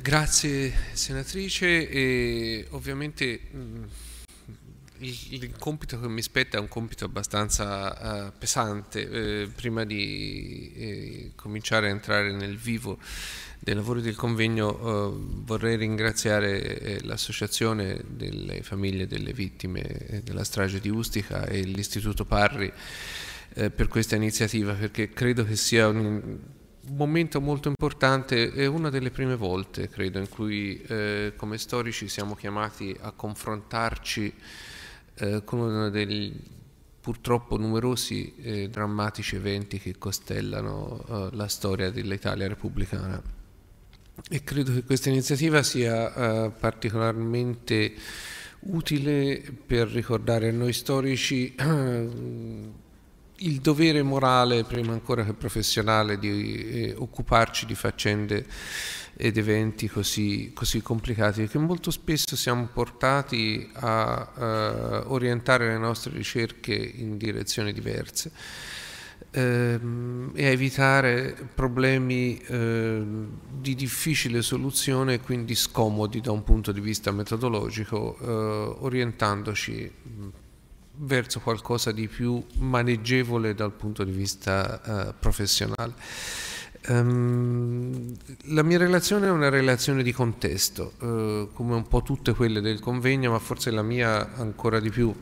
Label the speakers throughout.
Speaker 1: Grazie senatrice, e ovviamente mm, il, compito che mi spetta è un compito abbastanza uh, pesante eh, prima di eh, cominciare a entrare nel vivo dei lavori del convegno eh, vorrei ringraziare eh, l'associazione delle famiglie delle vittime eh, della strage di Ustica e l'istituto Parri per questa iniziativa perché credo che sia un, momento molto importante, è una delle prime volte, credo, in cui eh, come storici siamo chiamati a confrontarci eh, con uno dei purtroppo numerosi e eh, drammatici eventi che costellano eh, la storia dell'Italia repubblicana. E credo che questa iniziativa sia eh, particolarmente utile per ricordare a noi storici il dovere morale, prima ancora che professionale, di eh, occuparci di faccende ed eventi così, così, complicati, che molto spesso siamo portati a eh, orientare le nostre ricerche in direzioni diverse ehm, e a evitare problemi eh, di difficile soluzione e quindi scomodi da un punto di vista metodologico, eh, orientandoci verso qualcosa di più maneggevole dal punto di vista uh, professionale. Um, la mia relazione è una relazione di contesto, uh, come un po' tutte quelle del convegno, ma forse la mia ancora di più.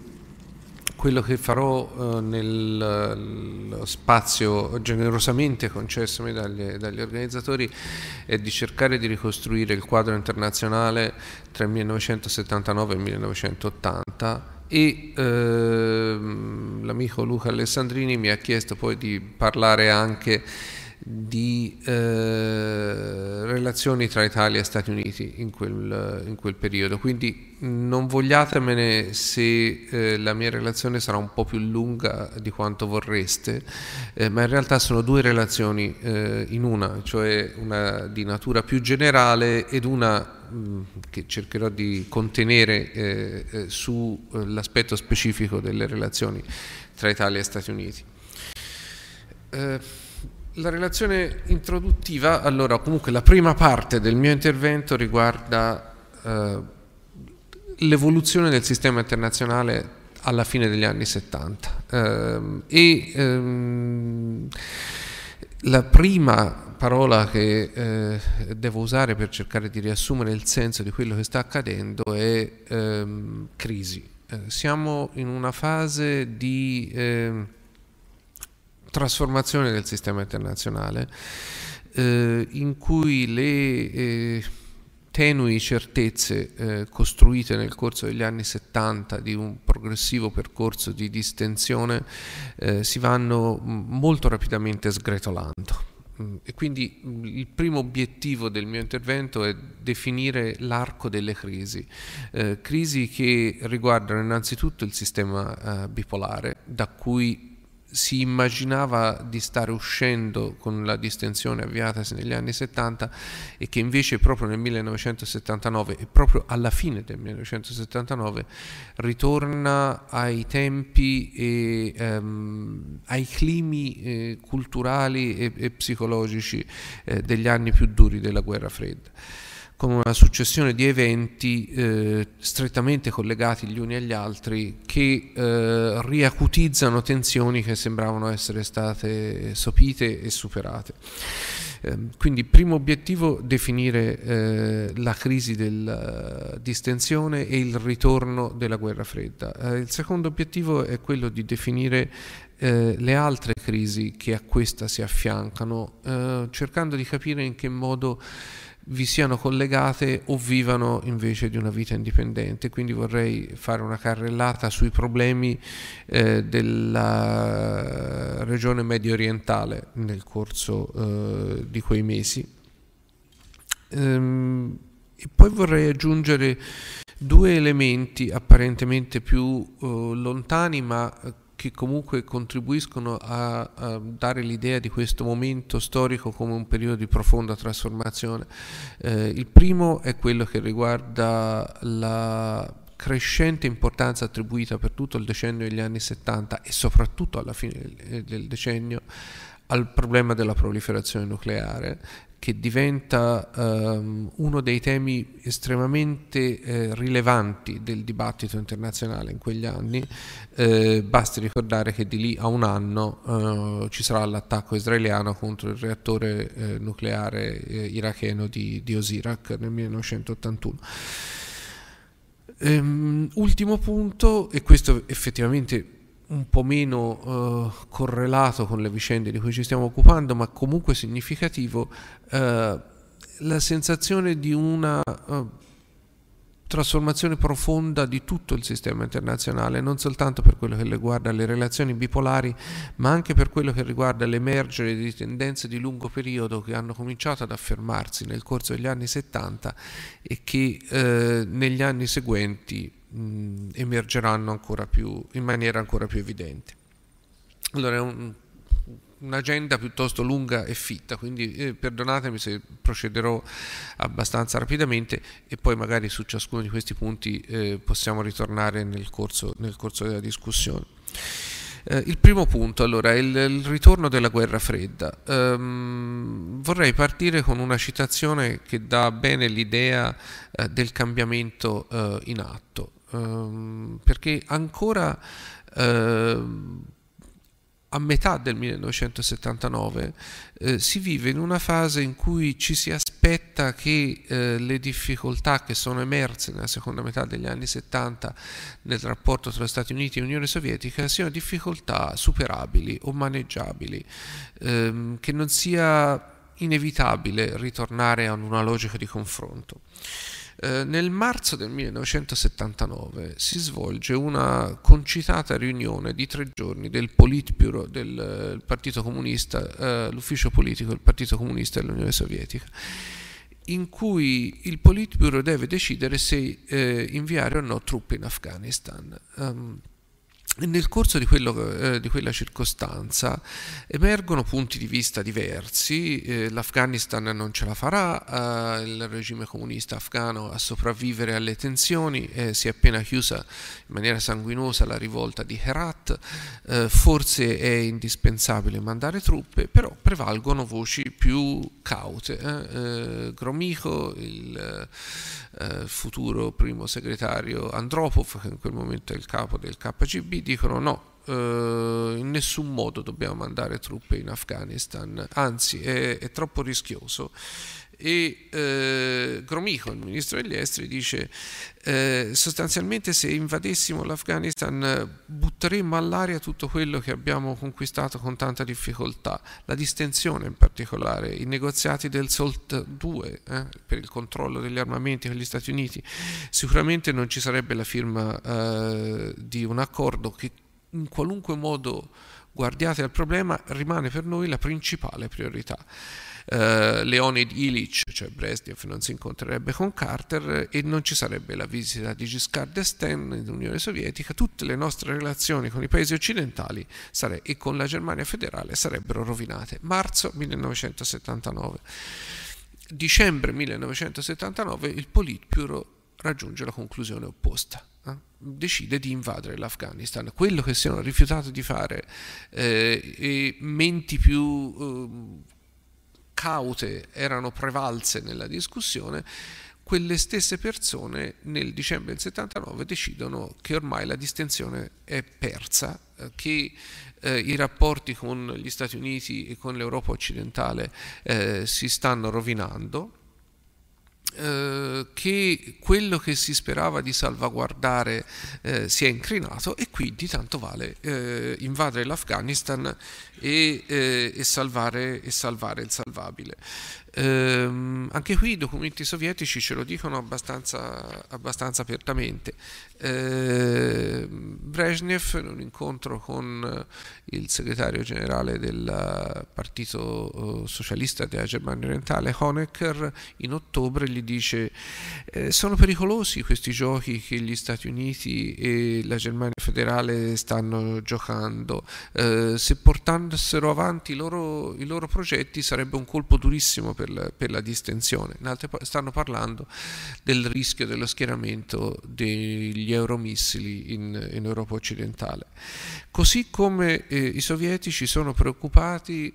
Speaker 1: Quello che farò uh, nel spazio generosamente concessomi dagli, dagli organizzatori è di cercare di ricostruire il quadro internazionale tra il 1979 e il 1980 e eh, l'amico Luca Alessandrini mi ha chiesto poi di parlare anche di eh, relazioni tra Italia e Stati Uniti in quel, in quel periodo. Quindi non vogliatemene se eh, la mia relazione sarà un po' più lunga di quanto vorreste, eh, ma in realtà sono due relazioni eh, in una, cioè una di natura più generale ed una che cercherò di contenere eh, eh, sull'aspetto eh, specifico delle relazioni tra Italia e Stati Uniti. Eh, la relazione introduttiva, allora comunque la prima parte del mio intervento riguarda eh, l'evoluzione del sistema internazionale alla fine degli anni 70 eh, e ehm, la prima parola che eh, devo usare per cercare di riassumere il senso di quello che sta accadendo è ehm, crisi. Eh, siamo in una fase di ehm, trasformazione del sistema internazionale eh, in cui le eh, tenui certezze eh, costruite nel corso degli anni 70 di un progressivo percorso di distensione eh, si vanno mm, molto rapidamente sgretolando. Mm, e quindi mm, il primo obiettivo del mio intervento è definire l'arco delle crisi, eh, crisi che riguardano innanzitutto il sistema eh, bipolare, da cui si immaginava di stare uscendo con la distensione avviatasi negli anni 70 e che invece proprio nel 1979 e proprio alla fine del 1979 ritorna ai tempi e ehm, ai climi eh, culturali e, e psicologici eh, degli anni più duri della guerra fredda come una successione di eventi eh, strettamente collegati gli uni agli altri che eh, riacutizzano tensioni che sembravano essere state sopite e superate. Ehm, quindi primo obiettivo definire eh, la crisi della eh, distensione e il ritorno della guerra fredda. Eh, il secondo obiettivo è quello di definire eh, le altre crisi che a questa si affiancano, eh, cercando di capire in che modo vi siano collegate o vivano invece di una vita indipendente. Quindi vorrei fare una carrellata sui problemi eh, della regione medio orientale nel corso eh, di quei mesi. Ehm, e poi vorrei aggiungere due elementi apparentemente più eh, lontani ma che comunque contribuiscono a, a dare l'idea di questo momento storico come un periodo di profonda trasformazione. Eh, il primo è quello che riguarda la crescente importanza attribuita per tutto il decennio degli anni 70 e soprattutto alla fine del decennio al problema della proliferazione nucleare che diventa um, uno dei temi estremamente eh, rilevanti del dibattito internazionale in quegli anni. Eh, basti ricordare che di lì a un anno eh, ci sarà l'attacco israeliano contro il reattore eh, nucleare eh, iracheno di, di Osirak nel 1981. Um, ehm, ultimo punto, e questo effettivamente un po' meno eh, correlato con le vicende di cui ci stiamo occupando, ma comunque significativo, eh, la sensazione di una eh, trasformazione profonda di tutto il sistema internazionale, non soltanto per quello che riguarda le relazioni bipolari, ma anche per quello che riguarda l'emergere di tendenze di lungo periodo che hanno cominciato ad affermarsi nel corso degli anni 70 e che eh, negli anni seguenti mh, mm, emergeranno ancora più, in maniera ancora più evidente. Allora è un'agenda piuttosto lunga e fitta, quindi eh, perdonatemi se procederò abbastanza rapidamente e poi magari su ciascuno di questi punti eh, possiamo ritornare nel corso, nel corso della discussione. Eh, il primo punto, allora, è il, il ritorno della guerra fredda. Um, vorrei partire con una citazione che dà bene l'idea eh, del cambiamento eh, in atto ehm, perché ancora ehm, a metà del 1979 eh, si vive in una fase in cui ci si aspetta che eh, le difficoltà che sono emerse nella seconda metà degli anni 70 nel rapporto tra Stati Uniti e Unione Sovietica siano difficoltà superabili o maneggiabili, ehm, che non sia inevitabile ritornare a una logica di confronto. Eh, nel marzo del 1979 si svolge una concitata riunione di tre giorni del Politburo del eh, Partito Comunista, eh, l'ufficio politico del Partito Comunista dell'Unione Sovietica in cui il Politburo deve decidere se eh, inviare o no truppe in Afghanistan. Um, nel corso di, quello, eh, di, quella circostanza emergono punti di vista diversi, eh, l'Afghanistan non ce la farà, eh, il regime comunista afghano a sopravvivere alle tensioni, eh, si è appena chiusa in maniera sanguinosa la rivolta di Herat, eh, forse è indispensabile mandare truppe, però prevalgono voci più caute. Eh, Gromico, il futuro primo segretario Andropov, che in quel momento è il capo del KGB, dicono no, Uh, in nessun modo dobbiamo mandare truppe in Afghanistan, anzi è, è troppo rischioso e eh, Gromico, il ministro degli esteri, dice eh, sostanzialmente se invadessimo l'Afghanistan eh, butteremmo all'aria tutto quello che abbiamo conquistato con tanta difficoltà, la distensione in particolare, i negoziati del SOLT 2 eh, per il controllo degli armamenti con gli Stati Uniti, sicuramente non ci sarebbe la firma eh, di un accordo che in qualunque modo guardiate al problema rimane per noi la principale priorità eh, Leonid Ilich, cioè Brezhnev, non si incontrerebbe con Carter e non ci sarebbe la visita di Giscard d'Estaing in Unione Sovietica, tutte le nostre relazioni con i paesi occidentali sare- e con la Germania federale sarebbero rovinate. Marzo 1979. Dicembre 1979 il Politburo raggiunge la conclusione opposta eh. decide di invadere l'Afghanistan. Quello che si erano rifiutati di fare eh, e menti più eh, caute erano prevalse nella discussione, quelle stesse persone nel dicembre del 79 decidono che ormai la distensione è persa, eh, che eh, i rapporti con gli Stati Uniti e con l'Europa occidentale eh, si stanno rovinando eh, che quello che si sperava di salvaguardare eh, si è incrinato e quindi tanto vale eh, invadere l'Afghanistan e, eh, e, salvare, e, salvare, il salvabile. Ehm, anche qui i documenti sovietici ce lo dicono abbastanza, abbastanza apertamente eh, Brezhnev in un incontro con eh, il segretario generale del eh, partito eh, socialista della Germania orientale Honecker in ottobre gli dice eh, sono pericolosi questi giochi che gli Stati Uniti e la Germania federale stanno giocando eh, se portassero avanti i loro, i loro, progetti sarebbe un colpo durissimo per la, per la distensione altre, stanno parlando del rischio dello schieramento degli gli euromissili in, in Europa occidentale. Così come eh, i sovietici sono preoccupati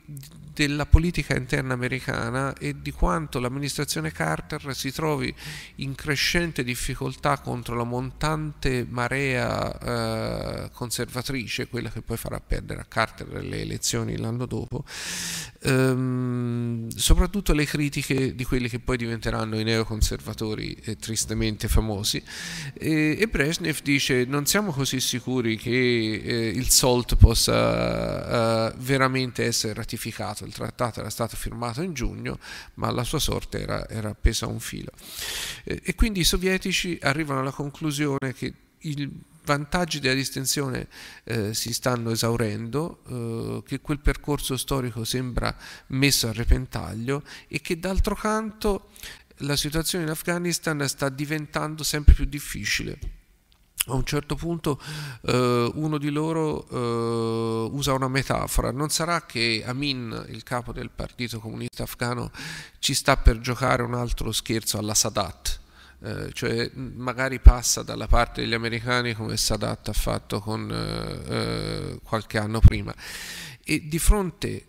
Speaker 1: della politica interna americana e di quanto l'amministrazione Carter si trovi in crescente difficoltà contro la montante marea eh, conservatrice, quella che poi farà perdere a Carter le elezioni l'anno dopo, ehm, soprattutto le critiche di quelli che poi diventeranno i neoconservatori eh, tristemente famosi, e, e Brezhnev dice non siamo così sicuri che eh, il SALT possa eh, veramente essere ratificato, il trattato era stato firmato in giugno, ma la sua sorte era, era appesa a un filo. Eh, e quindi i sovietici arrivano alla conclusione che i vantaggi della distensione eh, si stanno esaurendo, eh, che quel percorso storico sembra messo a repentaglio e che d'altro canto la situazione in Afghanistan sta diventando sempre più difficile a un certo punto eh, uno di loro eh, usa una metafora, non sarà che Amin, il capo del partito comunista afghano, ci sta per giocare un altro scherzo alla Sadat, eh, cioè magari passa dalla parte degli americani come Sadat ha fatto con, eh, eh, qualche anno prima. E di fronte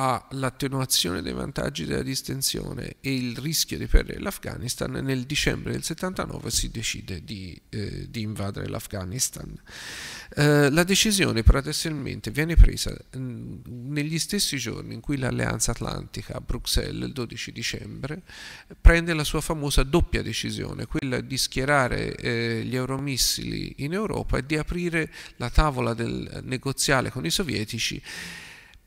Speaker 1: all'attenuazione dei vantaggi della distensione e il rischio di perdere l'Afghanistan, nel dicembre del 79 si decide di, eh, di invadere l'Afghanistan. Eh, la decisione paradossalmente viene presa mm, negli stessi giorni in cui l'Alleanza Atlantica a Bruxelles, il 12 dicembre, prende la sua famosa doppia decisione, quella di schierare eh, gli euromissili in Europa e di aprire la tavola del negoziale con i sovietici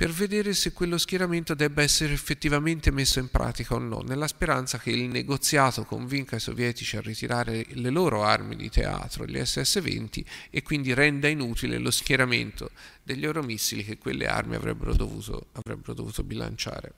Speaker 1: per vedere se quello schieramento debba essere effettivamente messo in pratica o no, nella speranza che il negoziato convinca i sovietici a ritirare le loro armi di teatro, gli SS-20, e quindi renda inutile lo schieramento degli euromissili che quelle armi avrebbero dovuto, avrebbero dovuto bilanciare.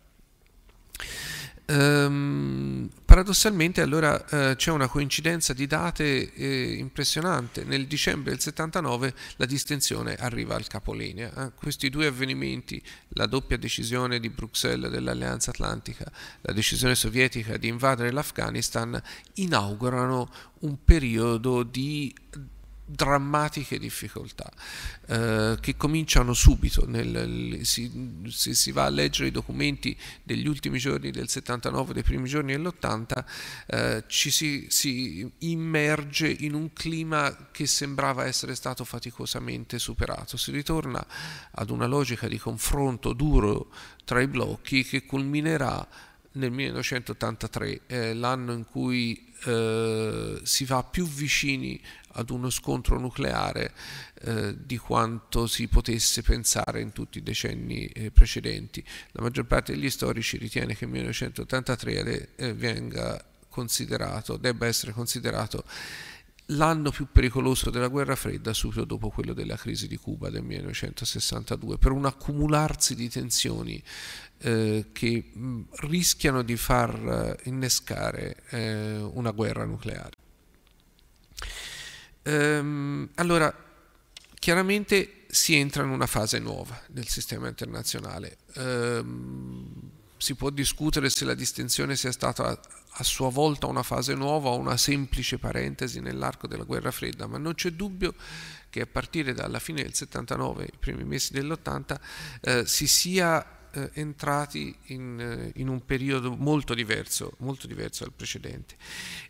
Speaker 1: Um, paradossalmente allora uh, c'è una coincidenza di date eh, impressionante, nel dicembre del 79 la distensione arriva al capolinea, eh? questi due avvenimenti, la doppia decisione di Bruxelles dell'Alleanza Atlantica, la decisione sovietica di invadere l'Afghanistan, inaugurano un periodo di drammatiche difficoltà eh, che cominciano subito nel, si, se si va a leggere i documenti degli ultimi giorni del 79 dei primi giorni dell'80 eh, ci si, si, immerge in un clima che sembrava essere stato faticosamente superato si ritorna ad una logica di confronto duro tra i blocchi che culminerà nel 1983 eh, l'anno in cui eh, si va più vicini ad uno scontro nucleare eh, di quanto si potesse pensare in tutti i decenni eh, precedenti. La maggior parte degli storici ritiene che il 1983 eh, venga considerato, debba essere considerato l'anno più pericoloso della guerra fredda subito dopo quello della crisi di Cuba del 1962, per un accumularsi di tensioni eh, che mm, rischiano di far eh, innescare eh, una guerra nucleare. Ehm, allora, chiaramente si entra in una fase nuova del sistema internazionale. Ehm, si può discutere se la distensione sia stata a sua volta una fase nuova una semplice parentesi nell'arco della guerra fredda, ma non c'è dubbio che a partire dalla fine del 79, i primi mesi dell'80, eh, si sia eh, entrati in, eh, in, un periodo molto diverso, molto diverso dal precedente.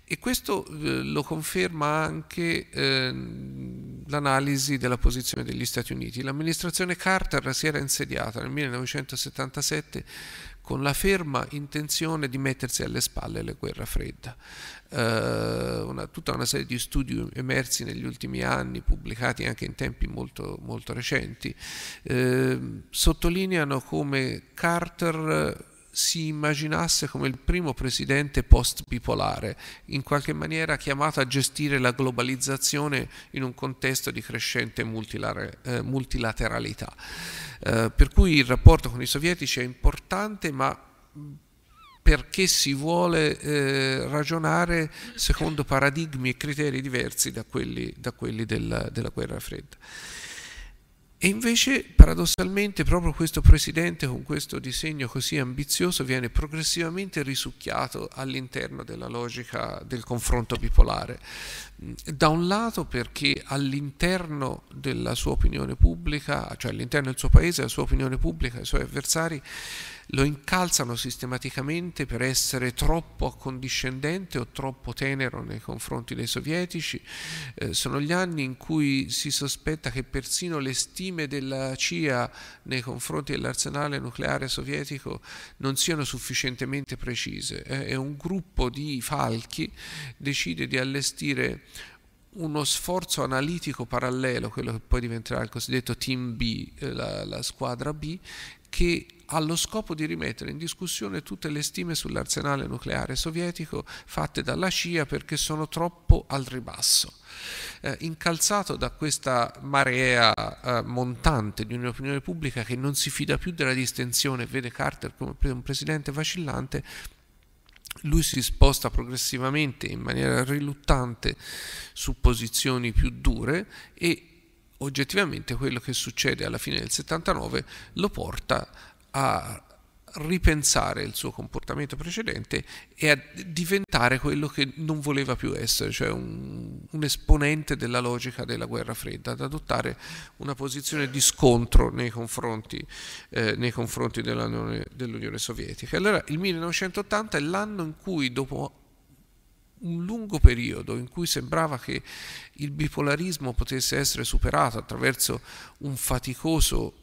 Speaker 1: E questo eh, lo conferma anche ehm, l'analisi della posizione degli Stati Uniti. L'amministrazione Carter si era insediata nel 1977 con la ferma intenzione di mettersi alle spalle la guerra fredda. Eh, una, tutta una serie di studi emersi negli ultimi anni, pubblicati anche in tempi molto, molto recenti, eh, sottolineano come Carter si immaginasse come il primo presidente post-bipolare, in qualche maniera chiamato a gestire la globalizzazione in un contesto di crescente eh, multilateralità. Eh, per cui il rapporto con i sovietici è importante, ma mm, perché si vuole eh, ragionare secondo paradigmi e criteri diversi da quelli, della guerra fredda. E invece paradossalmente proprio questo presidente con questo disegno così ambizioso viene progressivamente risucchiato all'interno della logica del confronto bipolare. Mm, da un lato perché all'interno della sua opinione pubblica, cioè all'interno del suo paese, la sua opinione pubblica, i suoi avversari lo incalzano sistematicamente per essere troppo accondiscendente o troppo tenero nei confronti dei sovietici. Eh, sono gli anni in cui si sospetta che persino le stime della CIA nei confronti dell'arsenale nucleare sovietico non siano sufficientemente precise eh, e un gruppo di falchi decide di allestire uno sforzo analitico parallelo, quello che poi diventerà il cosiddetto Team B, eh, la, la squadra B, che ha lo scopo di rimettere in discussione tutte le stime sull'arsenale nucleare sovietico fatte dalla CIA perché sono troppo al ribasso. Eh, incalzato da questa marea eh, montante di un'opinione pubblica che non si fida più della distensione e vede Carter come un presidente vacillante, lui si sposta progressivamente in maniera riluttante su posizioni più dure e oggettivamente quello che succede alla fine del 79 lo porta a ripensare il suo comportamento precedente e a diventare quello che non voleva più essere, cioè un, un, esponente della logica della guerra fredda, ad adottare una posizione di scontro nei confronti, eh, nei confronti dell'Unione dell Sovietica. Allora il 1980 è l'anno in cui dopo un lungo periodo in cui sembrava che il bipolarismo potesse essere superato attraverso un faticoso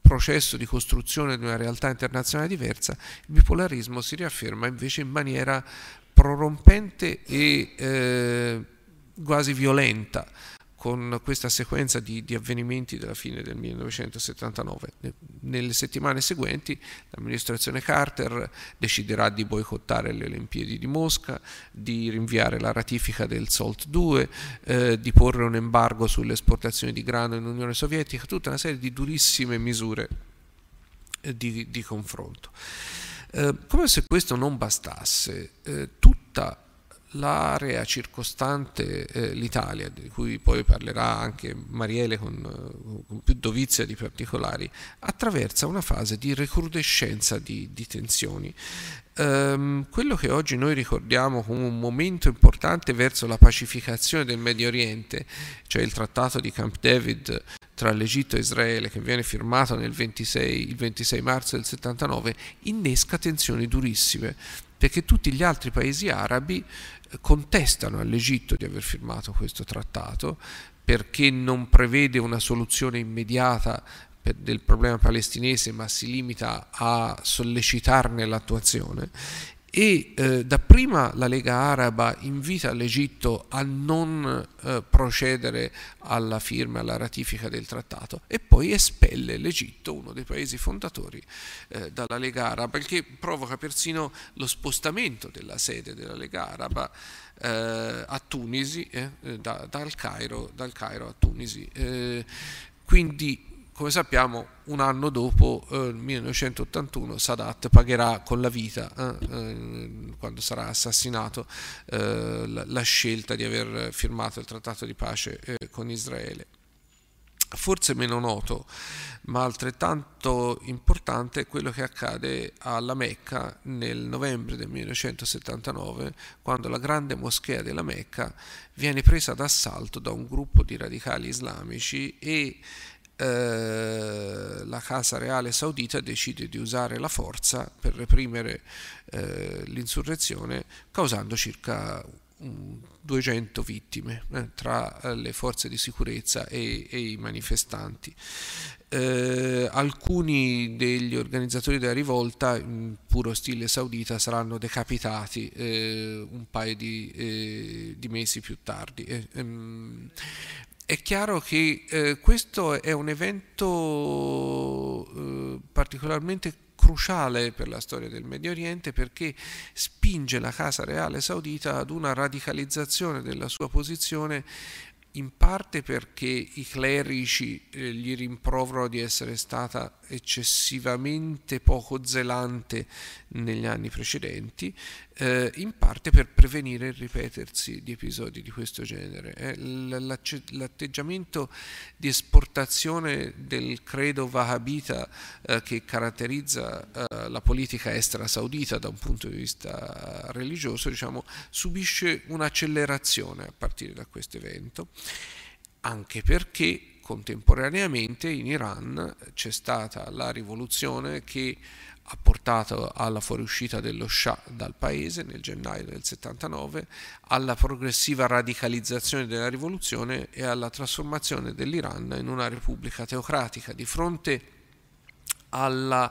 Speaker 1: processo di costruzione di una realtà internazionale diversa, il bipolarismo si riafferma invece in maniera prorompente e eh, quasi violenta con questa sequenza di, di, avvenimenti della fine del 1979. Nelle settimane seguenti l'amministrazione Carter deciderà di boicottare le Olimpiadi di Mosca, di rinviare la ratifica del SALT II, eh, di porre un embargo sulle esportazioni di grano in Unione Sovietica, tutta una serie di durissime misure eh, di, di, confronto. Eh, come se questo non bastasse, eh, tutta l'area circostante eh, l'Italia, di cui poi parlerà anche Mariele con, eh, con, più dovizia di particolari, attraversa una fase di recrudescenza di, di tensioni. Ehm, quello che oggi noi ricordiamo come un momento importante verso la pacificazione del Medio Oriente, cioè il trattato di Camp David tra l'Egitto e Israele che viene firmato 26, il 26 marzo del 79, innesca tensioni durissime perché tutti gli altri paesi arabi eh, contestano all'Egitto di aver firmato questo trattato perché non prevede una soluzione immediata del problema palestinese ma si limita a sollecitarne l'attuazione e eh, dapprima la Lega Araba invita l'Egitto a non eh, procedere alla firma, e alla ratifica del trattato e poi espelle l'Egitto, uno dei paesi fondatori, eh, dalla Lega Araba, il che provoca persino lo spostamento della sede della Lega Araba eh, a Tunisi, eh, da, dal, Cairo, dal, Cairo, a Tunisi. Eh, quindi come sappiamo un anno dopo, nel eh, 1981, Sadat pagherà con la vita, eh, eh quando sarà assassinato, eh, la, la, scelta di aver firmato il trattato di pace eh, con Israele forse meno noto, ma altrettanto importante è quello che accade alla Mecca nel novembre del 1979, quando la grande moschea della Mecca viene presa d'assalto da un gruppo di radicali islamici e eh, la Casa Reale Saudita decide di usare la forza per reprimere eh, l'insurrezione causando circa 200 vittime eh, tra eh, le forze di sicurezza e, e i manifestanti. Eh, alcuni degli organizzatori della rivolta, in puro stile saudita, saranno decapitati eh, un paio di, eh, di, mesi più tardi. Eh, ehm, è chiaro che eh, questo è un evento eh, particolarmente cruciale per la storia del Medio Oriente perché spinge la casa reale saudita ad una radicalizzazione della sua posizione in parte perché i clerici eh, gli rimproverano di essere stata eccessivamente poco zelante negli anni precedenti, eh, in parte per prevenire il ripetersi di episodi di questo genere. Eh, l'atteggiamento di esportazione del credo wahhabita eh, che caratterizza eh, la politica estera saudita da un punto di vista religioso diciamo, subisce un'accelerazione a partire da questo evento, anche perché contemporaneamente in Iran c'è stata la rivoluzione che ha portato alla fuoriuscita dello Shah dal paese nel gennaio del 79, alla progressiva radicalizzazione della rivoluzione e alla trasformazione dell'Iran in una repubblica teocratica. Di fronte alla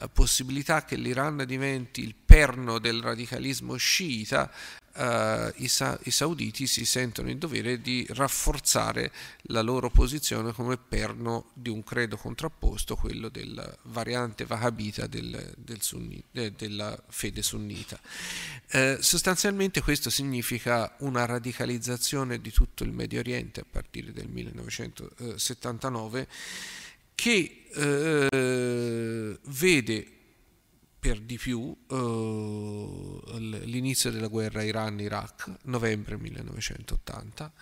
Speaker 1: eh, possibilità che l'Iran diventi il perno del radicalismo sciita, eh, i, sa- i, sauditi si sentono in dovere di rafforzare la loro posizione come perno di un credo contrapposto, quello della variante wahhabita del, del sunni- eh, della fede sunnita. Eh, sostanzialmente questo significa una radicalizzazione di tutto il Medio Oriente a partire del 1979 che eh, vede per di più eh, l'inizio della guerra Iran-Iraq, novembre 1980,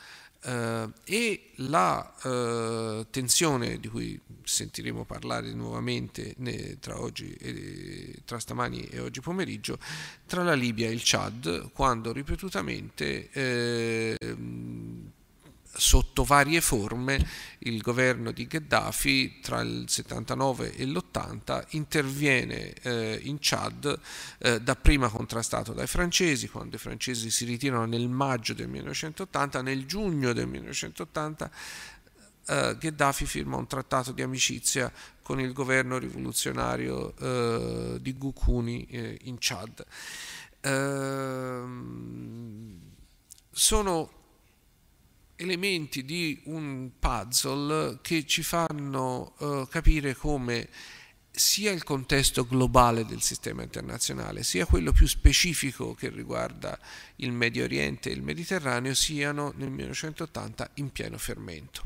Speaker 1: eh, e la eh, tensione di cui sentiremo parlare nuovamente né, tra, oggi, e, tra stamani e oggi pomeriggio tra la Libia e il Chad, quando ripetutamente eh, sotto varie forme il governo di Gheddafi tra il 79 e l'80 interviene eh, in Chad eh, dapprima contrastato dai francesi quando i francesi si ritirano nel maggio del 1980 nel giugno del 1980 eh, Gheddafi firma un trattato di amicizia con il governo rivoluzionario eh, di Gukuni eh, in Chad ehm, sono elementi di un puzzle che ci fanno eh, capire come sia il contesto globale del sistema internazionale, sia quello più specifico che riguarda il Medio Oriente e il Mediterraneo, siano nel 1980 in pieno fermento.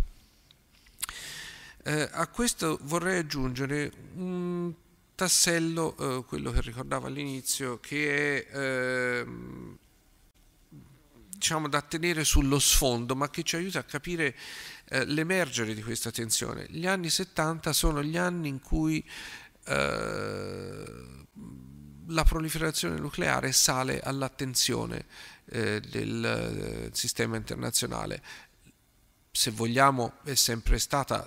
Speaker 1: Eh, a questo vorrei aggiungere un tassello, eh, quello che ricordavo all'inizio, che è ehm, diciamo, da tenere sullo sfondo, ma che ci aiuta a capire eh, l'emergere di questa tensione. Gli anni 70 sono gli anni in cui eh, la proliferazione nucleare sale all'attenzione eh, del eh, sistema internazionale. Se vogliamo, è sempre stata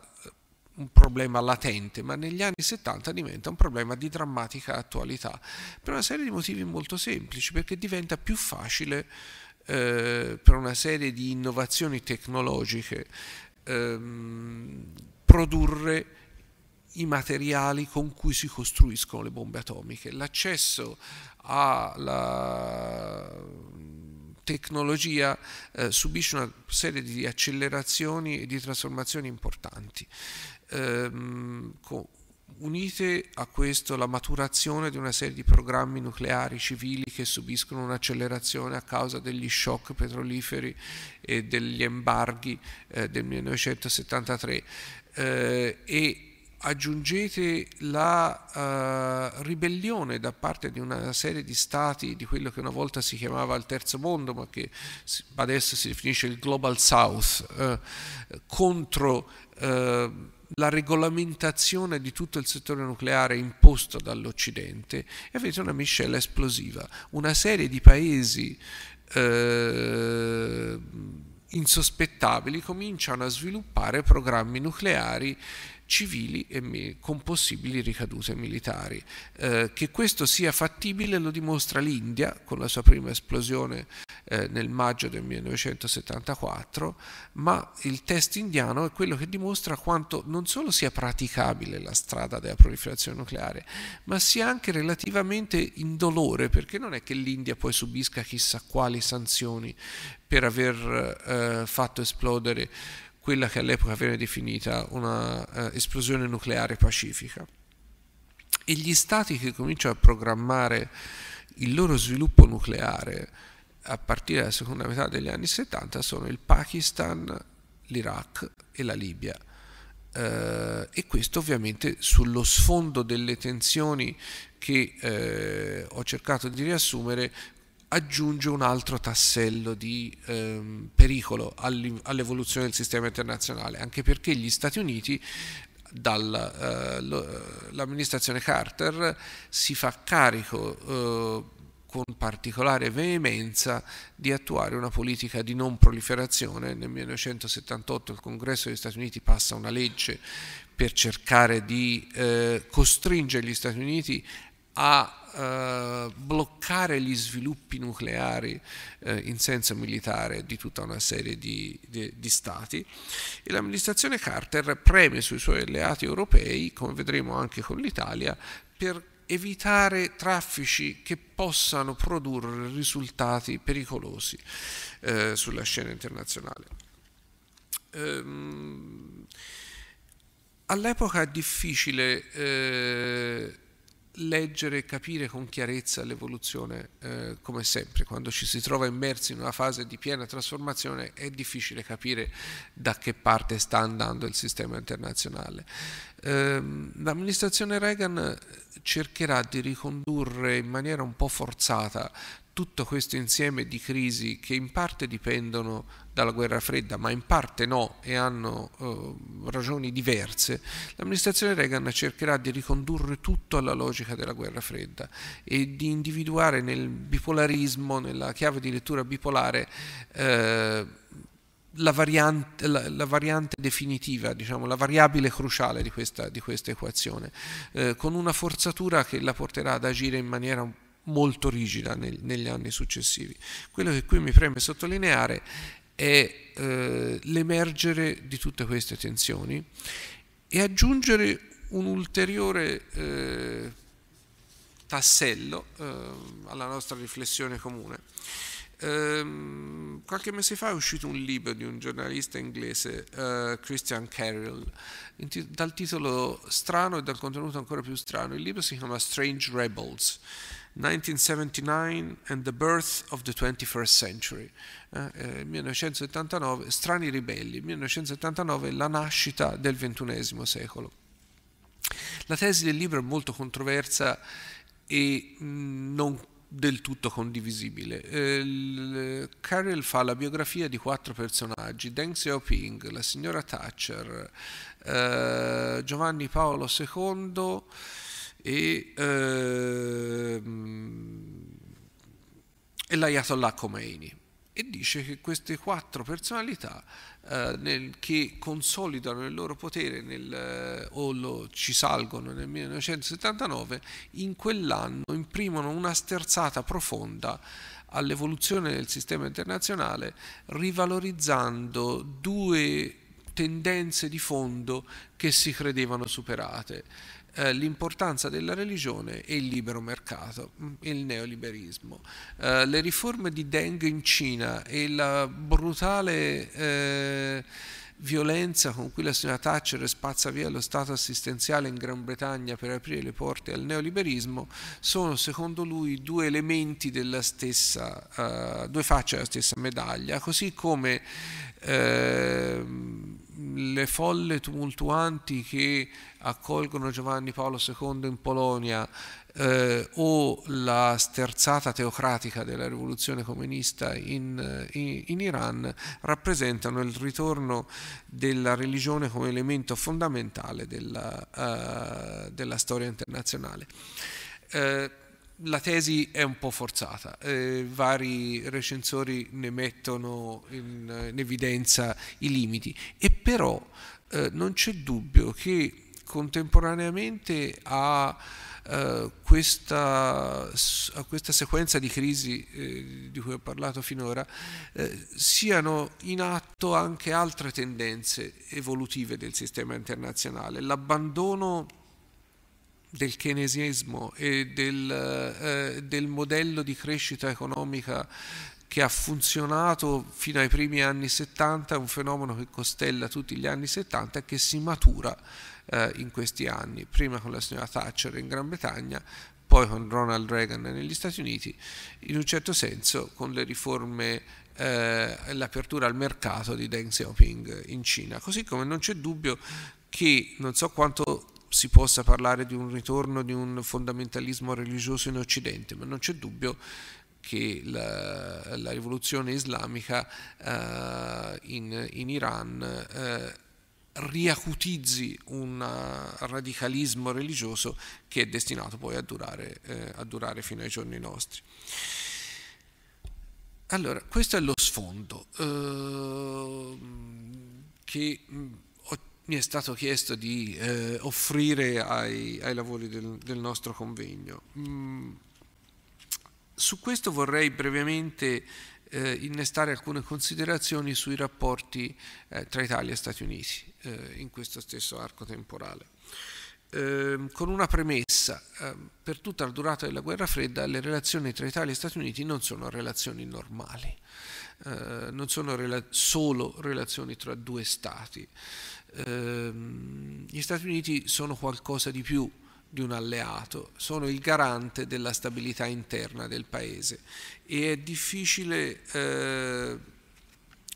Speaker 1: un problema latente, ma negli anni 70 diventa un problema di drammatica attualità, per una serie di motivi molto semplici, perché diventa più facile eh, per una serie di innovazioni tecnologiche ehm, produrre i materiali con cui si costruiscono le bombe atomiche. L'accesso alla tecnologia eh, subisce una serie di accelerazioni e di trasformazioni importanti. Ehm, Unite a questo la maturazione di una serie di programmi nucleari civili che subiscono un'accelerazione a causa degli shock petroliferi e degli embarghi eh, del 1973 eh, e aggiungete la uh, ribellione da parte di una serie di stati di quello che una volta si chiamava il terzo mondo ma che adesso si definisce il global south uh, contro uh, la regolamentazione di tutto il settore nucleare imposto dall'Occidente e avete una miscela esplosiva, una serie di paesi eh, insospettabili cominciano a sviluppare programmi nucleari civili e con possibili ricadute militari. Eh, che questo sia fattibile lo dimostra l'India con la sua prima esplosione eh, nel maggio del 1974, ma il test indiano è quello che dimostra quanto non solo sia praticabile la strada della proliferazione nucleare, ma sia anche relativamente indolore, perché non è che l'India poi subisca chissà quali sanzioni per aver eh, fatto esplodere quella che all'epoca viene definita un'esplosione eh, nucleare pacifica. E gli stati che cominciano a programmare il loro sviluppo nucleare a partire dalla seconda metà degli anni 70 sono il Pakistan, l'Iraq e la Libia. Eh, e questo ovviamente sullo sfondo delle tensioni che eh, ho cercato di riassumere aggiunge un altro tassello di ehm, pericolo all'evoluzione del sistema internazionale, anche perché gli Stati Uniti dall'amministrazione eh, Carter si fa carico eh, con particolare veemenza di attuare una politica di non proliferazione. Nel 1978 il Congresso degli Stati Uniti passa una legge per cercare di eh, costringere gli Stati Uniti a eh, bloccare gli sviluppi nucleari eh, in senso militare di tutta una serie di, di, di stati e l'amministrazione Carter preme sui suoi alleati europei, come vedremo anche con l'Italia, per evitare traffici che possano produrre risultati pericolosi eh, sulla scena internazionale. Ehm, All'epoca è difficile eh, leggere e capire con chiarezza l'evoluzione eh, come sempre. Quando ci si trova immersi in una fase di piena trasformazione è difficile capire da che parte sta andando il sistema internazionale. Eh, L'amministrazione Reagan cercherà di ricondurre in maniera un po' forzata tutto questo insieme di crisi che in parte dipendono dalla guerra fredda, ma in parte no e hanno eh, ragioni diverse, l'amministrazione Reagan cercherà di ricondurre tutto alla logica della guerra fredda e di individuare nel bipolarismo, nella chiave di lettura bipolare, eh, la variante, la, la variante, definitiva, diciamo, la variabile cruciale di questa, di questa equazione, eh, con una forzatura che la porterà ad agire in maniera un molto rigida nel, negli anni successivi. Quello che qui mi preme sottolineare è eh, l'emergere di tutte queste tensioni e aggiungere un ulteriore eh, tassello eh, alla nostra riflessione comune. Ehm, qualche mese fa è uscito un libro di un giornalista inglese, eh, Christian Carroll, dal titolo strano e dal contenuto ancora più strano. Il libro si chiama Strange Rebels 1979 and the Birth of the 21st Century, eh, 1979, eh, Strani ribelli, 1979 la nascita del XXI secolo. La tesi del libro è molto controversa e mm, non del tutto condivisibile. Eh, Carriel fa la biografia di quattro personaggi, Deng Xiaoping, la signora Thatcher, eh, Giovanni Paolo II, e, eh, e l'Ayatollah Khomeini e dice che queste quattro personalità eh, nel, che consolidano il loro potere nel, eh, o lo, ci salgono nel 1979, in quell'anno imprimono una sterzata profonda all'evoluzione del sistema internazionale, rivalorizzando due tendenze di fondo che si credevano superate eh, l'importanza della religione e il libero mercato, mm, il neoliberismo. Eh, le riforme di Deng in Cina e la brutale... Eh, violenza con cui la signora Thatcher spazza via lo Stato assistenziale in Gran Bretagna per aprire le porte al neoliberismo sono secondo lui due elementi della stessa, uh, due facce della stessa medaglia, così come uh, le folle tumultuanti che accolgono Giovanni Paolo II in Polonia eh, o la sterzata teocratica della rivoluzione comunista in, eh, in, in Iran rappresentano il ritorno della religione come elemento fondamentale della, eh, della storia internazionale. Eh, la tesi è un po' forzata, eh, vari recensori ne mettono in, in evidenza i limiti e però eh, non c'è dubbio che contemporaneamente a, eh, questa, a, questa, sequenza di crisi eh, di cui ho parlato finora eh, siano in atto anche altre tendenze evolutive del sistema internazionale, l'abbandono del keynesiesmo e del, eh, del modello di crescita economica che ha funzionato fino ai primi anni 70, un fenomeno che costella tutti gli anni 70 e che si matura eh, in questi anni, prima con la signora Thatcher in Gran Bretagna, poi con Ronald Reagan negli Stati Uniti, in un certo senso con le riforme eh, l'apertura al mercato di Deng Xiaoping in Cina, così come non c'è dubbio che non so quanto si possa parlare di un ritorno di un fondamentalismo religioso in Occidente, ma non c'è dubbio che la, la rivoluzione islamica eh, in, in, Iran eh, riacutizzi un eh, radicalismo religioso che è destinato poi a durare, eh, a durare fino ai giorni nostri. Allora, questo è lo sfondo eh, che mm, mi è stato chiesto di eh, offrire ai, ai lavori del, del, nostro convegno. Mm, su questo vorrei brevemente eh, innestare alcune considerazioni sui rapporti eh, tra Italia e Stati Uniti eh, in questo stesso arco temporale. Ehm, con una premessa, ehm, per tutta la durata della guerra fredda le relazioni tra Italia e Stati Uniti non sono relazioni normali. Uh, non sono rela solo relazioni tra due stati ehm, gli Stati Uniti sono qualcosa di più di un alleato, sono il garante della stabilità interna del paese e è difficile eh,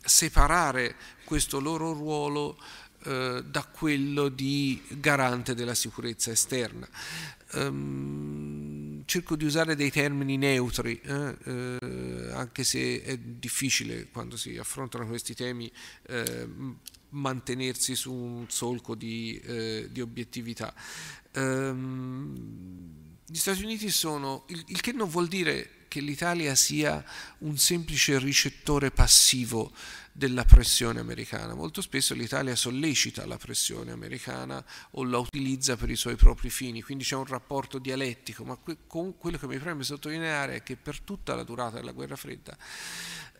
Speaker 1: separare questo loro ruolo eh, da quello di garante della sicurezza esterna. Um, cerco di usare dei termini neutri, eh, eh, anche se è difficile quando si affrontano questi temi ehm, mantenersi su un solco di, eh, di obiettività. Um, gli Stati Uniti sono, il, il che non vuol dire che l'Italia sia un semplice ricettore passivo della pressione americana. Molto spesso l'Italia sollecita la pressione americana o la utilizza per i suoi propri fini, quindi c'è un rapporto dialettico, ma que quello che mi preme sottolineare è che per tutta la durata della guerra fredda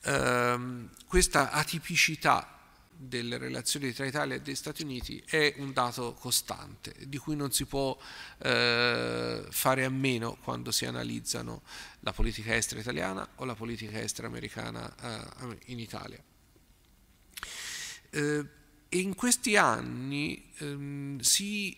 Speaker 1: ehm, questa atipicità delle relazioni tra Italia e Stati Uniti è un dato costante di cui non si può eh, fare a meno quando si analizzano la politica estera italiana o la politica estera americana eh, in Italia. Eh, in questi anni ehm, si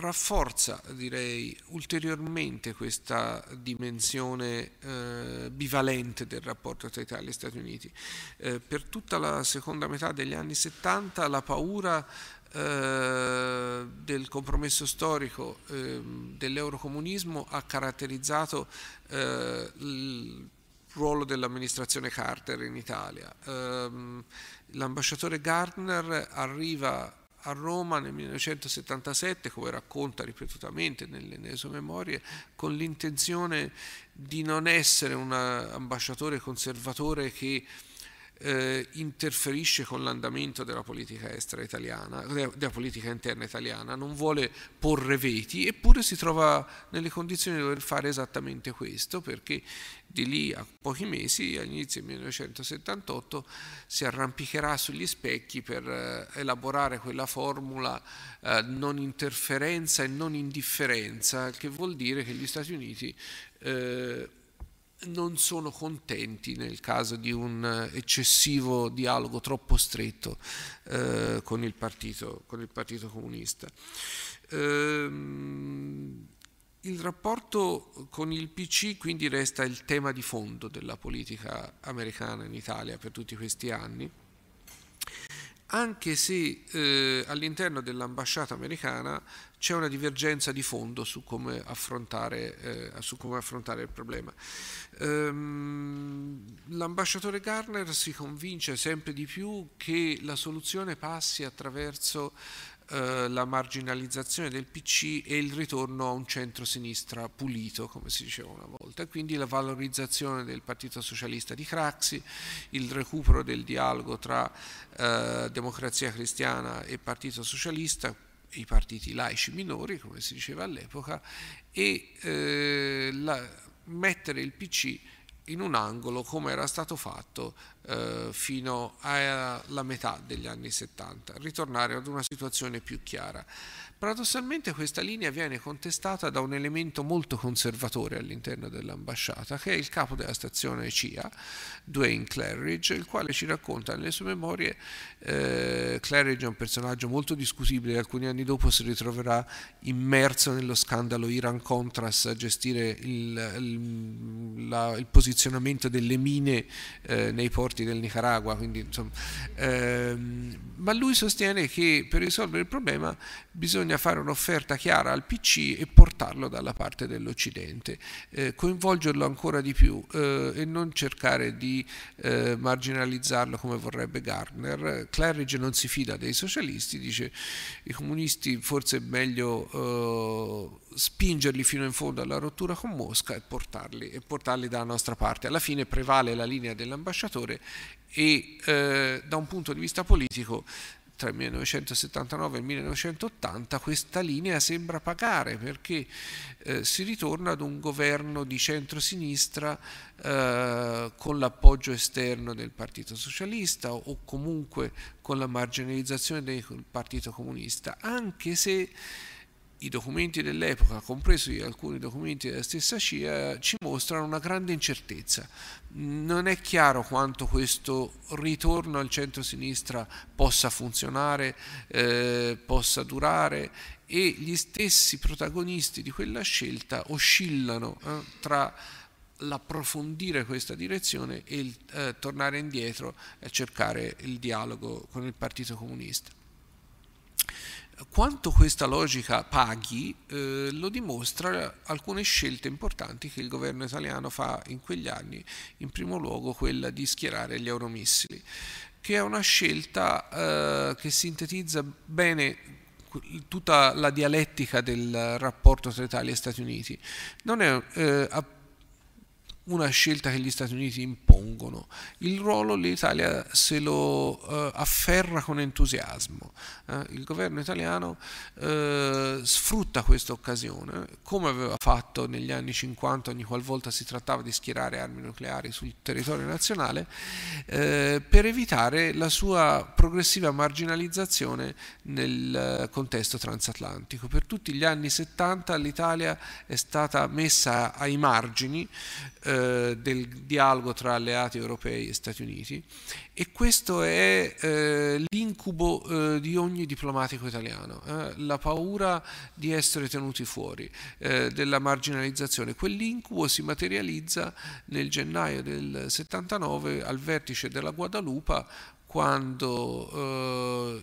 Speaker 1: rafforza direi ulteriormente questa dimensione eh, bivalente del rapporto tra Italia e Stati Uniti. Eh, per tutta la seconda metà degli anni 70 la paura eh, del compromesso storico ehm, dell'eurocomunismo ha caratterizzato eh, il ruolo dell'amministrazione Carter in Italia. Ehm, l'ambasciatore Gardner arriva a Roma nel 1977, come racconta ripetutamente nelle, sue memorie, con l'intenzione di non essere un ambasciatore conservatore che eh, interferisce con l'andamento della politica estera italiana, della politica interna italiana, non vuole porre veti, eppure si trova nelle condizioni di dover fare esattamente questo, perché di lì a pochi mesi, all'inizio del 1978, si arrampicherà sugli specchi per eh, elaborare quella formula eh, non interferenza e non indifferenza, che vuol dire che gli Stati Uniti eh, non sono contenti nel caso di un eh, eccessivo dialogo troppo stretto eh, con, il partito, con, il partito, Comunista. Ehm, il rapporto con il PC quindi resta il tema di fondo della politica americana in Italia per tutti questi anni, anche se eh, all'interno dell'ambasciata americana c'è una divergenza di fondo su come affrontare, eh, su come affrontare il problema. Ehm, l'ambasciatore Garner si convince sempre di più che la soluzione passi attraverso eh, la marginalizzazione del PC e il ritorno a un centro-sinistra pulito, come si diceva una volta, e quindi la valorizzazione del Partito Socialista di Craxi, il recupero del dialogo tra eh, democrazia cristiana e Partito Socialista, i partiti laici minori, come si diceva all'epoca, e eh, la, mettere il PC in un angolo come era stato fatto eh, fino alla metà degli anni 70, ritornare ad una situazione più chiara. Paradossalmente questa linea viene contestata da un elemento molto conservatore all'interno dell'ambasciata, che è il capo della stazione CIA, Dwayne Claridge, il quale ci racconta nelle sue memorie, eh, Claridge è un personaggio molto discutibile, alcuni anni dopo si ritroverà immerso nello scandalo Iran-Contras a gestire il, il, la, il, posizionamento delle mine eh, nei porti del Nicaragua, quindi, insomma, eh, ma lui sostiene che per risolvere il problema bisogna bisogna fare un'offerta chiara al PC e portarlo dalla parte dell'Occidente, eh, coinvolgerlo ancora di più eh, e non cercare di eh, marginalizzarlo come vorrebbe Gardner. Claridge non si fida dei socialisti, dice i comunisti forse è meglio eh, spingerli fino in fondo alla rottura con Mosca e portarli, e portarli dalla nostra parte. Alla fine prevale la linea dell'ambasciatore e eh, da un punto di vista politico tra il 1979 e il 1980 questa linea sembra pagare perché eh, si ritorna ad un governo di centrosinistra eh, con l'appoggio esterno del Partito Socialista o comunque con la marginalizzazione del Partito Comunista, anche se i documenti dell'epoca, compresi alcuni documenti della stessa CIA, ci mostrano una grande incertezza. Non è chiaro quanto questo ritorno al centro-sinistra possa funzionare, eh, possa durare e gli stessi protagonisti di quella scelta oscillano eh, tra l'approfondire questa direzione e il eh, tornare indietro e cercare il dialogo con il Partito Comunista. Quanto questa logica paghi eh, lo dimostra alcune scelte importanti che il governo italiano fa in quegli anni, in primo luogo quella di schierare gli euromissili, che è una scelta eh, che sintetizza bene tutta la dialettica del rapporto tra Italia e Stati Uniti. Non è eh, una scelta che gli Stati Uniti impongono. Il ruolo l'Italia se lo eh, afferra con entusiasmo. Eh, il governo italiano eh, sfrutta questa occasione, come aveva fatto negli anni 50 ogni qualvolta si trattava di schierare armi nucleari sul territorio nazionale, eh, per evitare la sua progressiva marginalizzazione nel eh, contesto transatlantico. Per tutti gli anni 70 l'Italia è stata messa ai margini. Eh, eh, del dialogo tra alleati europei e Stati Uniti e questo è eh, l'incubo eh, di ogni diplomatico italiano, eh, la paura di essere tenuti fuori, eh, della marginalizzazione. Quell'incubo si materializza nel gennaio del 79 al vertice della Guadalupe quando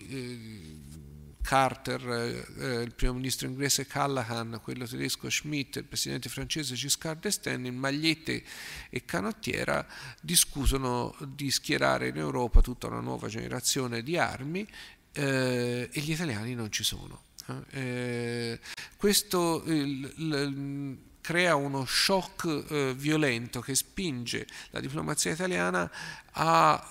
Speaker 1: Carter, eh, eh, il primo ministro inglese Callaghan, quello tedesco Schmidt, il presidente francese Giscard d'Estaing in magliette e canottiera discutono di schierare in Europa tutta una nuova generazione di armi eh, e gli italiani non ci sono. Eh, eh questo il, il, crea uno shock eh, violento che spinge la diplomazia italiana a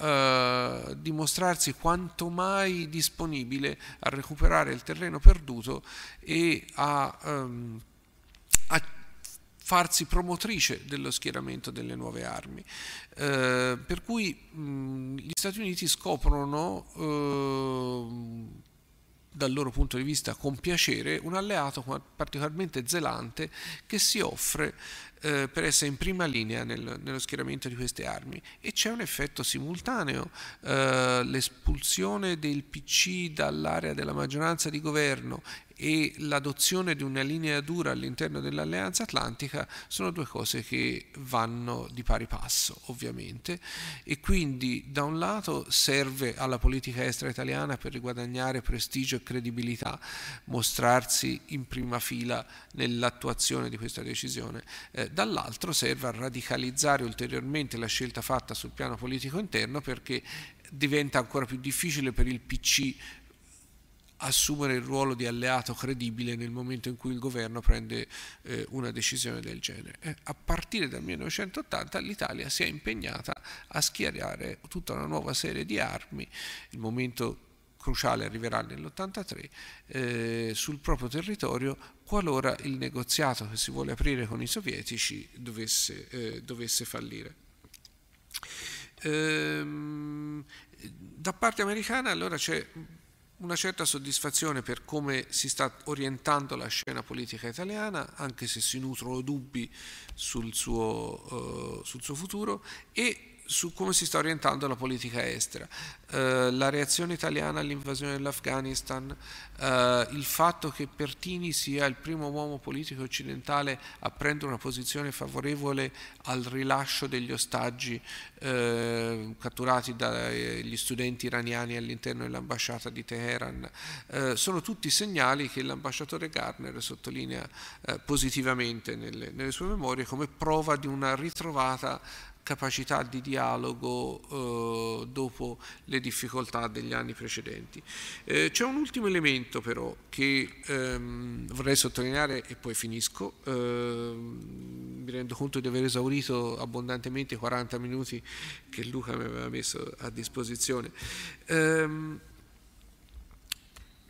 Speaker 1: eh, dimostrarsi quanto mai disponibile a recuperare il terreno perduto e a, ehm, a farsi promotrice dello schieramento delle nuove armi. Eh, per cui mh, gli Stati Uniti scoprono ehm, dal loro punto di vista con piacere un alleato particolarmente zelante che si offre eh, per essere in prima linea nel, nello schieramento di queste armi e c'è un effetto simultaneo, eh, l'espulsione del PC dall'area della maggioranza di governo e l'adozione di una linea dura all'interno dell'Alleanza Atlantica sono due cose che vanno di pari passo, ovviamente, e quindi da un lato serve alla politica estera italiana per riguadagnare prestigio e credibilità, mostrarsi in prima fila nell'attuazione di questa decisione, eh, dall'altro serve a radicalizzare ulteriormente la scelta fatta sul piano politico interno perché diventa ancora più difficile per il PC assumere il ruolo di alleato credibile nel momento in cui il governo prende eh, una decisione del genere. Eh, a partire dal 1980 l'Italia si è impegnata a schierare tutta una nuova serie di armi, il momento cruciale arriverà nell'83 eh, sul proprio territorio qualora il negoziato che si vuole aprire con i sovietici dovesse, eh, dovesse fallire. Ehm, da parte americana allora c'è una certa soddisfazione per come si sta orientando la scena politica italiana, anche se si nutrono dubbi sul suo, uh, sul suo futuro, e su come si sta orientando la politica estera, eh, la reazione italiana all'invasione dell'Afghanistan, eh, il fatto che Pertini sia il primo uomo politico occidentale a prendere una posizione favorevole al rilascio degli ostaggi eh, catturati dagli studenti iraniani all'interno dell'ambasciata di Teheran, eh, sono tutti segnali che l'ambasciatore Gardner sottolinea eh, positivamente nelle, nelle sue memorie come prova di una ritrovata capacità di dialogo eh, dopo le difficoltà degli anni precedenti. Eh, C'è un ultimo elemento però che ehm, vorrei sottolineare e poi finisco, eh, mi rendo conto di aver esaurito abbondantemente i 40 minuti che Luca mi aveva messo a disposizione. Ehm,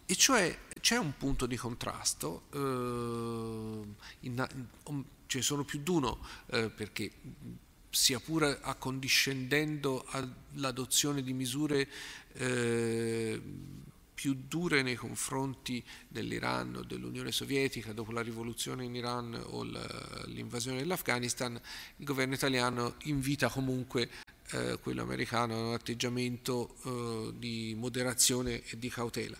Speaker 1: e cioè c'è un punto di contrasto, eh, in, in, ce cioè, ne sono più di uno eh, perché sia pure accondiscendendo all'adozione di misure eh, più dure nei confronti dell'Iran o dell'Unione Sovietica dopo la rivoluzione in Iran o l'invasione dell'Afghanistan, il governo italiano invita comunque eh, quello americano a un atteggiamento eh, di moderazione e di cautela.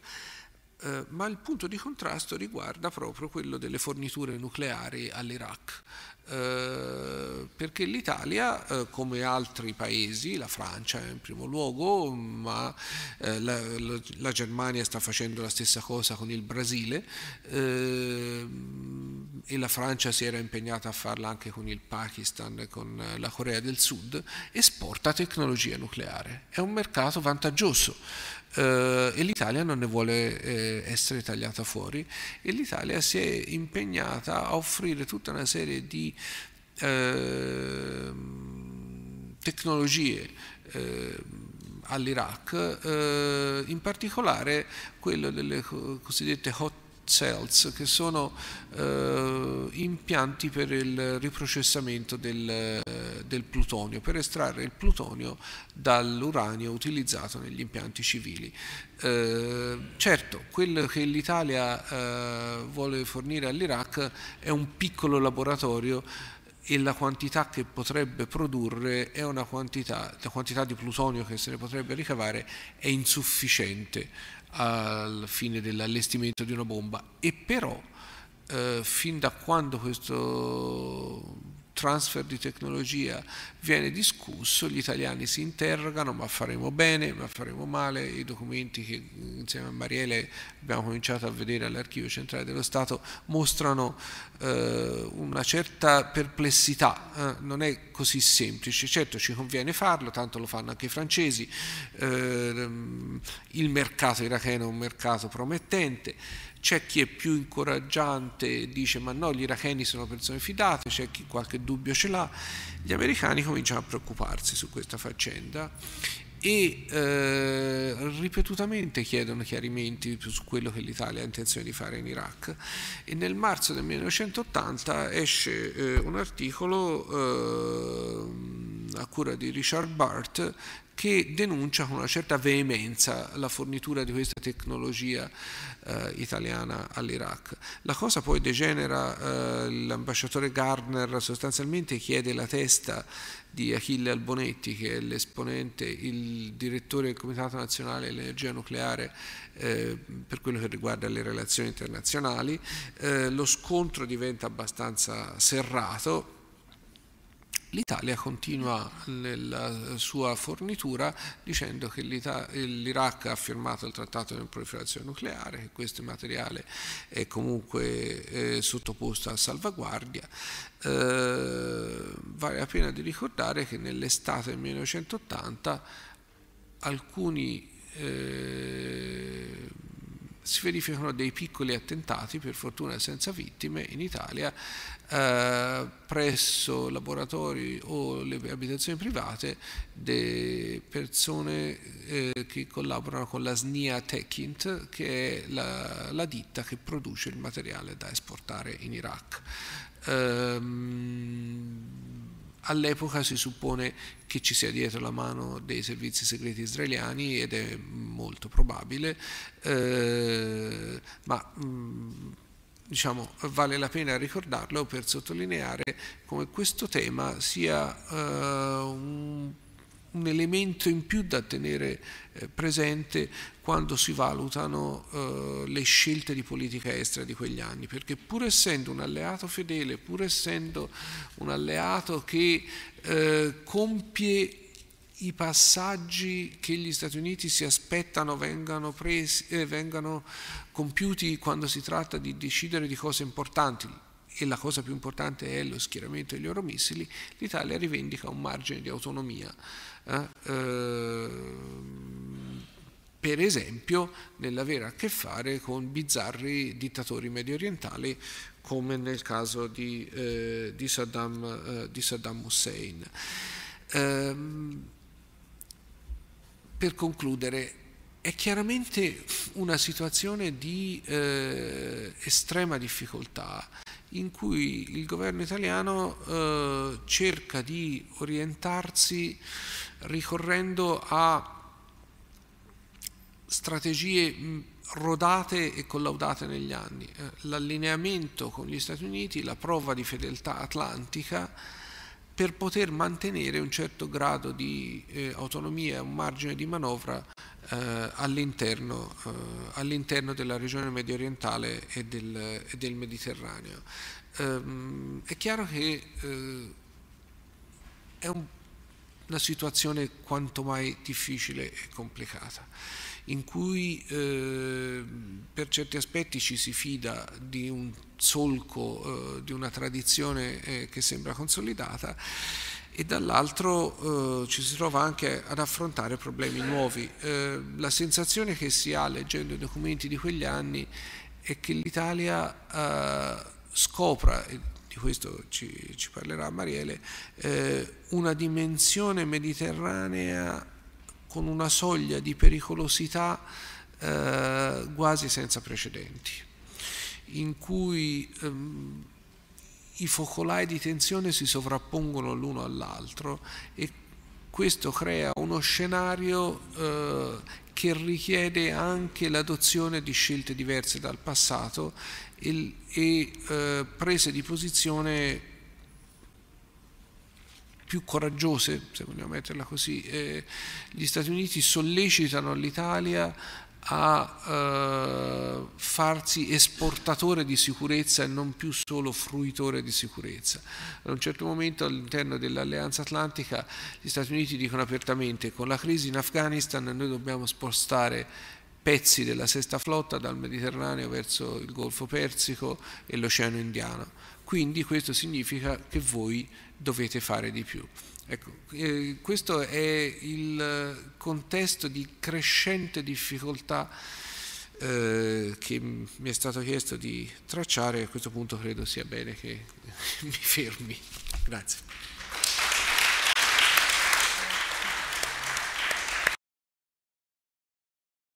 Speaker 1: Eh, ma il punto di contrasto riguarda proprio quello delle forniture nucleari all'Iraq, eh, perché l'Italia, eh, come altri paesi, la Francia in primo luogo, ma eh, la, la, Germania sta facendo la stessa cosa con il Brasile ehm, e la Francia si era impegnata a farla anche con il Pakistan e con eh, la Corea del Sud, esporta tecnologia nucleare. È un mercato vantaggioso eh, e l'Italia non ne vuole eh, essere tagliata fuori e l'Italia si è impegnata a offrire tutta una serie di ehm, ehm, eh, tecnologie all'Iraq, in particolare quello delle cosiddette hot cells, che sono eh, impianti per il riprocessamento del, eh, del, plutonio, per estrarre il plutonio dall'uranio utilizzato negli impianti civili. Eh, certo, quello che l'Italia eh, vuole fornire all'Iraq è un piccolo laboratorio e la quantità che potrebbe produrre è una quantità, la quantità di plutonio che se ne potrebbe ricavare è insufficiente al fine dell'allestimento di una bomba e però eh, fin da quando questo transfer di tecnologia viene discusso, gli italiani si interrogano ma faremo bene, ma faremo male, i documenti che mm, insieme a Mariele abbiamo cominciato a vedere all'archivio centrale dello Stato mostrano eh, una certa perplessità, eh, non è così semplice, certo ci conviene farlo, tanto lo fanno anche i francesi, eh, il mercato iracheno è un mercato promettente, c'è chi è più incoraggiante e dice ma no, gli iracheni sono persone fidate, c'è chi qualche dubbio ce l'ha, gli americani cominciano a preoccuparsi su questa faccenda e eh, ripetutamente chiedono chiarimenti su quello che l'Italia ha intenzione di fare in Iraq e nel marzo del 1980 esce eh, un articolo eh, a cura di Richard Bart che denuncia con una certa veemenza la fornitura di questa tecnologia eh, italiana all'Iraq. La cosa poi degenera, eh, l'ambasciatore Gardner sostanzialmente chiede la testa di Achille Albonetti che è l'esponente, il direttore del Comitato Nazionale dell'Energia Nucleare eh, per quello che riguarda le relazioni internazionali, eh, lo scontro diventa abbastanza serrato L'Italia continua nella sua fornitura dicendo che l'Iraq ha firmato il trattato di non proliferazione nucleare, che questo materiale è comunque eh, sottoposto a salvaguardia. Eh, vale la pena di ricordare che nell'estate del 1980 alcuni eh, si verificano dei piccoli attentati, per fortuna senza vittime, in Italia eh, presso laboratori o le abitazioni private di persone eh, che collaborano con la SNIA Techint, che è la, la ditta che produce il materiale da esportare in Iraq. Um, all'epoca si suppone che ci sia dietro la mano dei servizi segreti israeliani ed è molto probabile, eh, ma mm, diciamo, vale la pena ricordarlo per sottolineare come questo tema sia eh, un un elemento in più da tenere eh, presente quando si valutano eh, le scelte di politica estera di quegli anni, perché pur essendo un alleato fedele, pur essendo un alleato che eh, compie i passaggi che gli Stati Uniti si aspettano vengano, presi, eh, vengano compiuti quando si tratta di decidere di cose importanti, e la cosa più importante è lo schieramento degli euromissili, l'Italia rivendica un margine di autonomia. Eh, eh, per esempio nell'avere a che fare con bizzarri dittatori medio orientali come nel caso di, eh, di, Saddam, eh, di Saddam, Hussein. Ehm, per concludere, è chiaramente una situazione di eh, estrema difficoltà in cui il governo italiano eh, cerca di orientarsi ricorrendo a strategie mm, rodate e collaudate negli anni. Eh. L'allineamento con gli Stati Uniti, la prova di fedeltà atlantica per poter mantenere un certo grado di eh, autonomia, un margine di manovra eh, all'interno, eh, all della regione medio orientale e del, e del Mediterraneo. Ehm, è chiaro che eh, è un, una situazione quanto mai difficile e complicata in cui eh, per certi aspetti ci si fida di un solco, eh, di una tradizione eh, che sembra consolidata e dall'altro eh, ci si trova anche ad affrontare problemi nuovi. Eh, la sensazione che si ha leggendo i documenti di quegli anni è che l'Italia eh, scopra, e di questo ci, ci parlerà Mariele, eh, una dimensione mediterranea con una soglia di pericolosità eh, quasi senza precedenti, in cui... Ehm, i focolai di tensione si sovrappongono l'uno all'altro e questo crea uno scenario eh, che richiede anche l'adozione di scelte diverse dal passato e, e eh, prese di posizione più coraggiose, se vogliamo metterla così. Eh, gli Stati Uniti sollecitano l'Italia a eh, farsi esportatore di sicurezza e non più solo fruitore di sicurezza. Ad un certo momento all'interno dell'Alleanza Atlantica gli Stati Uniti dicono apertamente con la crisi in Afghanistan noi dobbiamo spostare pezzi della sesta flotta dal Mediterraneo verso il Golfo Persico e l'Oceano Indiano. Quindi questo significa che voi dovete fare di più. Ecco, eh, questo è il contesto di crescente difficoltà eh, che mi è stato chiesto di tracciare, a questo punto credo sia bene che mi fermi. Grazie.